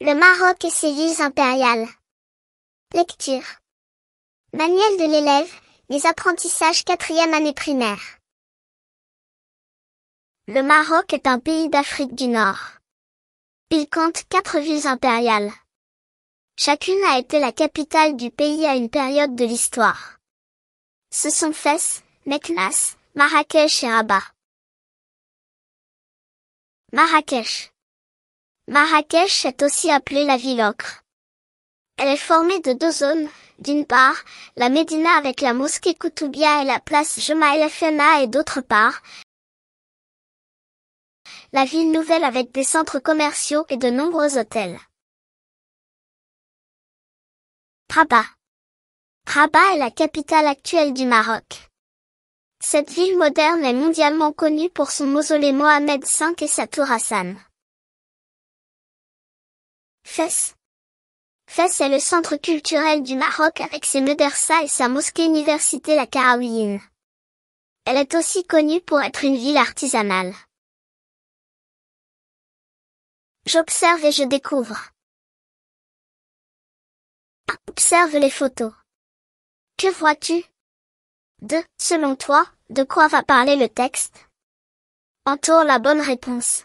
Le Maroc et ses villes impériales. Lecture. Manuel de l'élève, les apprentissages quatrième année primaire. Le Maroc est un pays d'Afrique du Nord. Il compte quatre villes impériales. Chacune a été la capitale du pays à une période de l'histoire. Ce sont Fès, Meknas, Marrakech et Rabat. Marrakech. Marrakech est aussi appelée la ville ocre. Elle est formée de deux zones, d'une part, la Médina avec la mosquée Koutoubia et la place Jemaa El et d'autre part, la ville nouvelle avec des centres commerciaux et de nombreux hôtels. Rabat. Rabat est la capitale actuelle du Maroc. Cette ville moderne est mondialement connue pour son mausolée Mohamed V et sa tour Hassan. Fès. Fès est le centre culturel du Maroc avec ses médersas et sa mosquée université la Karaouine. Elle est aussi connue pour être une ville artisanale. J'observe et je découvre. Observe les photos. Que vois-tu De, Selon toi, de quoi va parler le texte Entoure la bonne réponse.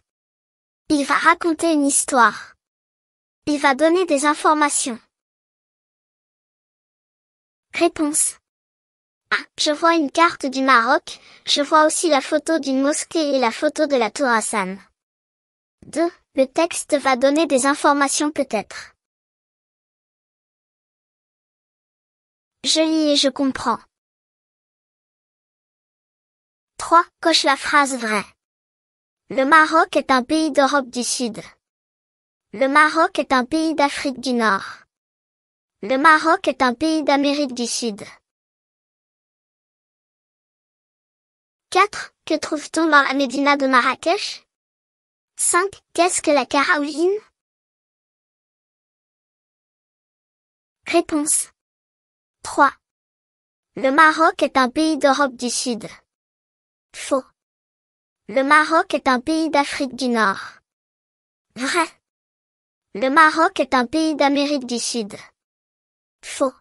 Il va raconter une histoire. Il va donner des informations. Réponse. Ah, je vois une carte du Maroc, je vois aussi la photo d'une mosquée et la photo de la tour Hassan. 2. Le texte va donner des informations peut-être. Je lis et je comprends. 3. Coche la phrase vraie. Le Maroc est un pays d'Europe du Sud. Le Maroc est un pays d'Afrique du Nord. Le Maroc est un pays d'Amérique du Sud. 4. Que trouve-t-on dans la Médina de Marrakech 5. Qu'est-ce que la Caroline Réponse 3. Le Maroc est un pays d'Europe du Sud. Faux. Le Maroc est un pays d'Afrique du Nord. Vrai. Le Maroc est un pays d'Amérique du Sud. Faux.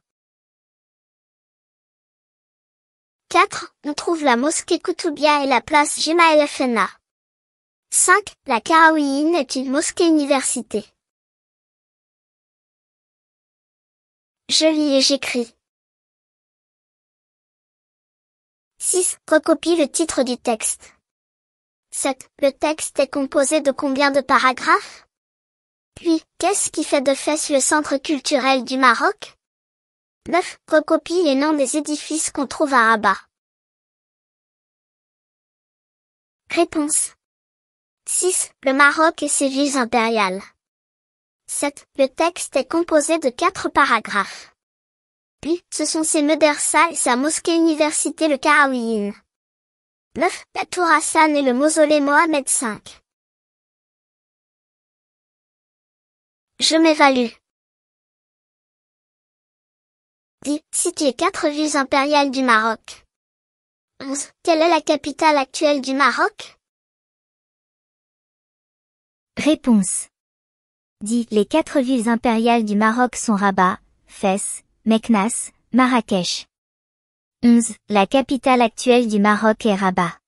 4. On trouve la mosquée Koutoubia et la place Jema El Fena. 5. La Karaouine est une mosquée-université. Je lis et j'écris. 6. Recopie le titre du texte. 7. Le texte est composé de combien de paragraphes puis, qu'est-ce qui fait de Fès le centre culturel du Maroc 9. Recopie les noms des édifices qu'on trouve à Rabat. Réponse 6. Le Maroc et ses villes impériales. 7. Le texte est composé de 4 paragraphes. Puis, ce sont ses Medersa et sa mosquée université le Karawiyin. 9. La tour Hassan et le mausolée Mohamed V. Je m'évalue. Dis, es quatre villes impériales du Maroc. 11. Quelle est la capitale actuelle du Maroc Réponse. Dit, les quatre villes impériales du Maroc sont Rabat, Fès, Meknas, Marrakech. 11. La capitale actuelle du Maroc est Rabat.